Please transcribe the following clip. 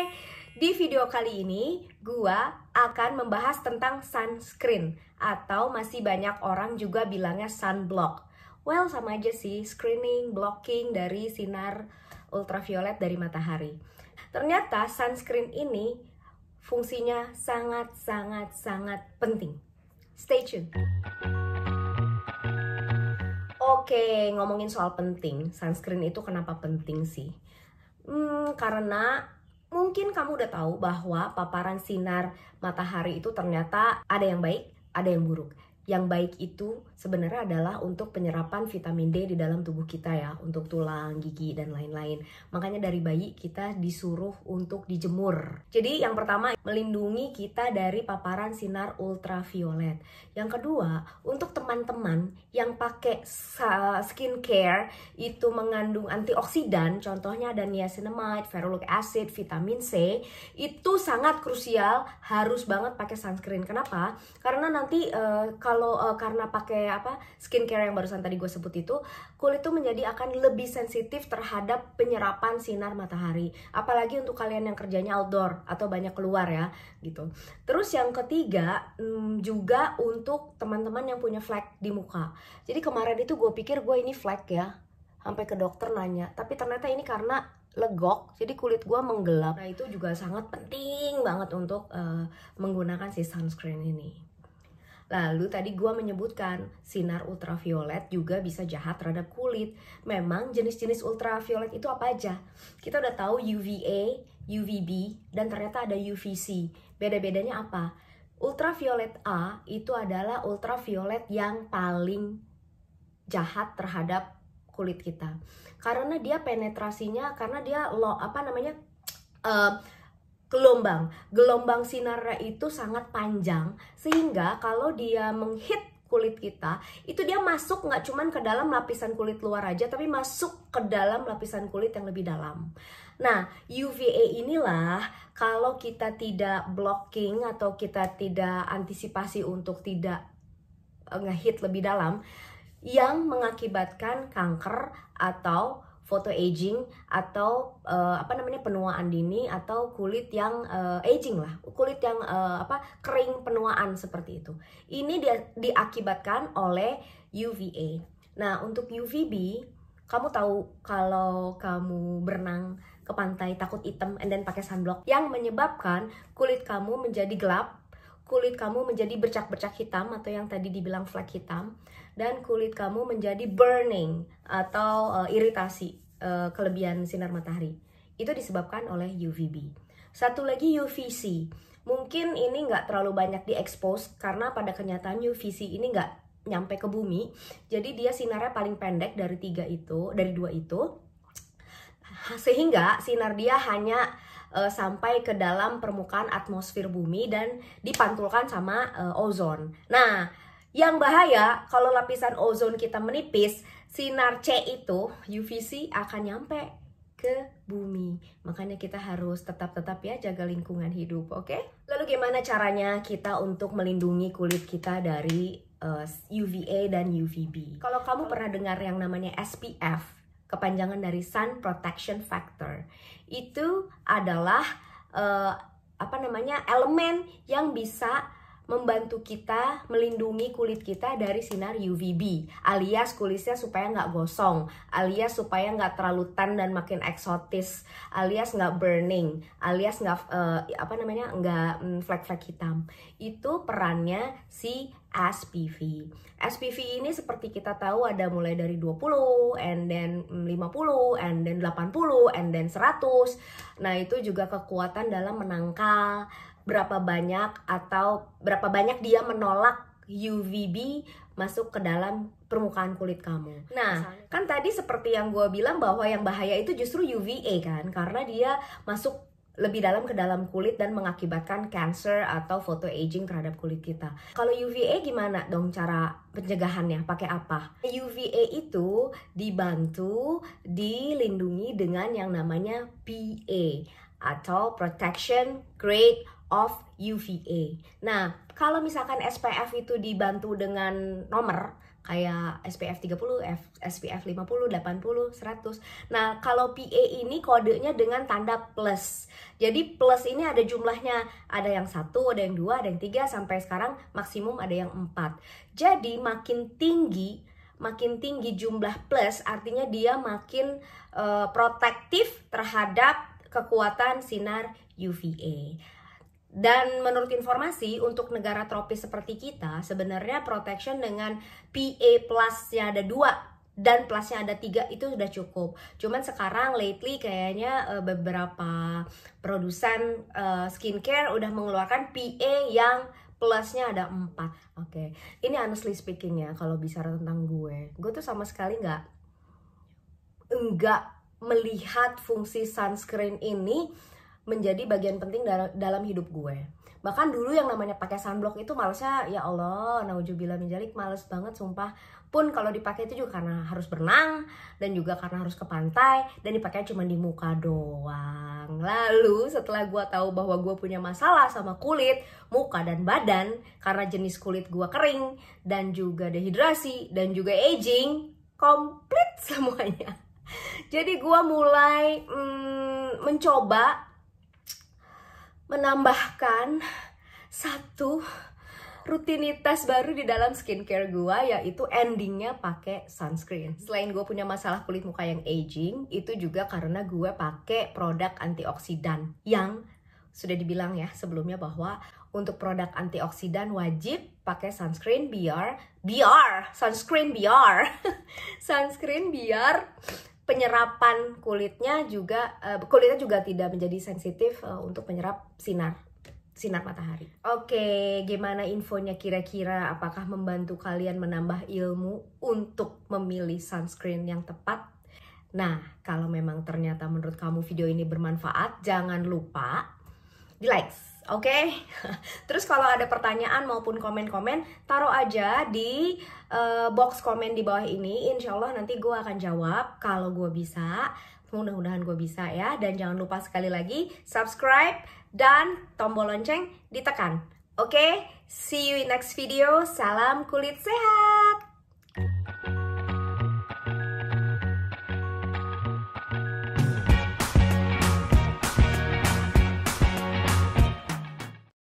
Hai, di video kali ini gua akan membahas tentang sunscreen atau masih banyak orang juga bilangnya sunblock. Well, sama aja sih, screening, blocking dari sinar ultraviolet dari matahari. Ternyata sunscreen ini fungsinya sangat-sangat-sangat penting. Stay tune. Oke, ngomongin soal penting, sunscreen itu kenapa penting sih? Hmm, karena Mungkin kamu udah tahu bahwa paparan sinar matahari itu ternyata ada yang baik, ada yang buruk. Yang baik itu sebenarnya adalah untuk penyerapan vitamin D di dalam tubuh kita ya, untuk tulang, gigi, dan lain-lain. Makanya dari bayi kita disuruh untuk dijemur. Jadi yang pertama, melindungi kita dari paparan sinar ultraviolet. Yang kedua, untuk teman-teman yang pakai skincare itu mengandung antioksidan, contohnya ada niacinamide, ferulic acid, vitamin C, itu sangat krusial, harus banget pakai sunscreen. Kenapa? Karena nanti uh, kalau uh, karena pakai kayak apa skincare yang barusan tadi gue sebut itu kulit tuh menjadi akan lebih sensitif terhadap penyerapan sinar matahari apalagi untuk kalian yang kerjanya outdoor atau banyak keluar ya gitu terus yang ketiga mm, juga untuk teman-teman yang punya flek di muka jadi kemarin itu gue pikir gue ini flek ya sampai ke dokter nanya tapi ternyata ini karena legok jadi kulit gue menggelap nah itu juga sangat penting banget untuk uh, menggunakan si sunscreen ini Lalu tadi gue menyebutkan sinar ultraviolet juga bisa jahat terhadap kulit. Memang jenis-jenis ultraviolet itu apa aja? Kita udah tahu UVA, UVB, dan ternyata ada UVC. Beda-bedanya apa? Ultraviolet A itu adalah ultraviolet yang paling jahat terhadap kulit kita. Karena dia penetrasinya, karena dia lo apa namanya? Uh, gelombang. Gelombang sinar itu sangat panjang sehingga kalau dia menghit kulit kita itu dia masuk nggak cuman ke dalam lapisan kulit luar aja tapi masuk ke dalam lapisan kulit yang lebih dalam. Nah UVA inilah kalau kita tidak blocking atau kita tidak antisipasi untuk tidak eh, ngehit lebih dalam yang mengakibatkan kanker atau foto aging atau uh, apa namanya penuaan dini atau kulit yang uh, aging lah kulit yang uh, apa kering penuaan seperti itu ini dia, diakibatkan oleh UVA nah untuk UVB kamu tahu kalau kamu berenang ke pantai takut hitam and then pakai sunblock yang menyebabkan kulit kamu menjadi gelap kulit kamu menjadi bercak-bercak hitam atau yang tadi dibilang flek hitam dan kulit kamu menjadi burning atau uh, iritasi uh, kelebihan sinar matahari. Itu disebabkan oleh UVB. Satu lagi UVC. Mungkin ini nggak terlalu banyak diekspos karena pada kenyataan UVC ini nggak nyampe ke bumi. Jadi dia sinarnya paling pendek dari tiga itu, dari dua itu. Sehingga sinar dia hanya uh, sampai ke dalam permukaan atmosfer bumi dan dipantulkan sama uh, ozon. Nah, yang bahaya kalau lapisan ozon kita menipis, sinar C itu UVC akan nyampe ke bumi. Makanya kita harus tetap-tetap ya jaga lingkungan hidup, oke? Okay? Lalu gimana caranya kita untuk melindungi kulit kita dari eh, UVA dan UVB? Kalau kamu pernah dengar yang namanya SPF, kepanjangan dari sun protection factor. Itu adalah uh, apa namanya elemen yang bisa membantu kita melindungi kulit kita dari sinar UVB alias kulitnya supaya nggak gosong alias supaya nggak terlalu tan dan makin eksotis alias nggak burning alias nggak uh, apa namanya nggak um, flek-flek hitam itu perannya si SPV. SPV ini seperti kita tahu ada mulai dari 20, and then 50, mm, and then 80, and then 100. Nah, itu juga kekuatan dalam menangkal berapa banyak atau berapa banyak dia menolak UVB masuk ke dalam permukaan kulit kamu. Nah, kan tadi seperti yang gue bilang bahwa yang bahaya itu justru UVA kan, karena dia masuk lebih dalam ke dalam kulit dan mengakibatkan cancer atau photo aging terhadap kulit kita. Kalau UVA gimana dong cara pencegahannya? Pakai apa? UVA itu dibantu dilindungi dengan yang namanya PA atau protection grade of UVA. Nah, kalau misalkan SPF itu dibantu dengan nomor kayak SPF 30, F, SPF 50, 80, 100. Nah, kalau PA ini kodenya dengan tanda plus. Jadi plus ini ada jumlahnya, ada yang satu, ada yang dua, ada yang tiga, sampai sekarang maksimum ada yang empat. Jadi makin tinggi, makin tinggi jumlah plus, artinya dia makin uh, protektif terhadap kekuatan sinar UVA. Dan menurut informasi untuk negara tropis seperti kita sebenarnya protection dengan PA plusnya ada dua dan plusnya ada tiga itu sudah cukup. Cuman sekarang lately kayaknya eh, beberapa produsen eh, skincare udah mengeluarkan PA yang plusnya ada empat. Oke, okay. ini honestly speaking ya kalau bicara tentang gue, gue tuh sama sekali nggak nggak melihat fungsi sunscreen ini menjadi bagian penting dal dalam hidup gue bahkan dulu yang namanya pakai sunblock itu malesnya ya Allah naujubillah menjalik males banget sumpah pun kalau dipakai itu juga karena harus berenang dan juga karena harus ke pantai dan dipakai cuma di muka doang lalu setelah gue tahu bahwa gue punya masalah sama kulit muka dan badan karena jenis kulit gue kering dan juga dehidrasi dan juga aging komplit semuanya jadi gue mulai hmm, mencoba menambahkan satu rutinitas baru di dalam skincare gua yaitu endingnya pakai sunscreen. Selain gua punya masalah kulit muka yang aging, itu juga karena gua pakai produk antioksidan yang sudah dibilang ya sebelumnya bahwa untuk produk antioksidan wajib pakai sunscreen biar biar sunscreen biar sunscreen biar penyerapan kulitnya juga uh, kulitnya juga tidak menjadi sensitif uh, untuk menyerap sinar sinar matahari. Oke, okay, gimana infonya kira-kira apakah membantu kalian menambah ilmu untuk memilih sunscreen yang tepat? Nah, kalau memang ternyata menurut kamu video ini bermanfaat, jangan lupa di like. Oke, okay? terus kalau ada pertanyaan maupun komen-komen, taruh aja di uh, box komen di bawah ini. Insya Allah nanti gue akan jawab kalau gue bisa. Mudah-mudahan gue bisa ya. Dan jangan lupa sekali lagi subscribe dan tombol lonceng ditekan. Oke, okay? see you in next video. Salam kulit sehat.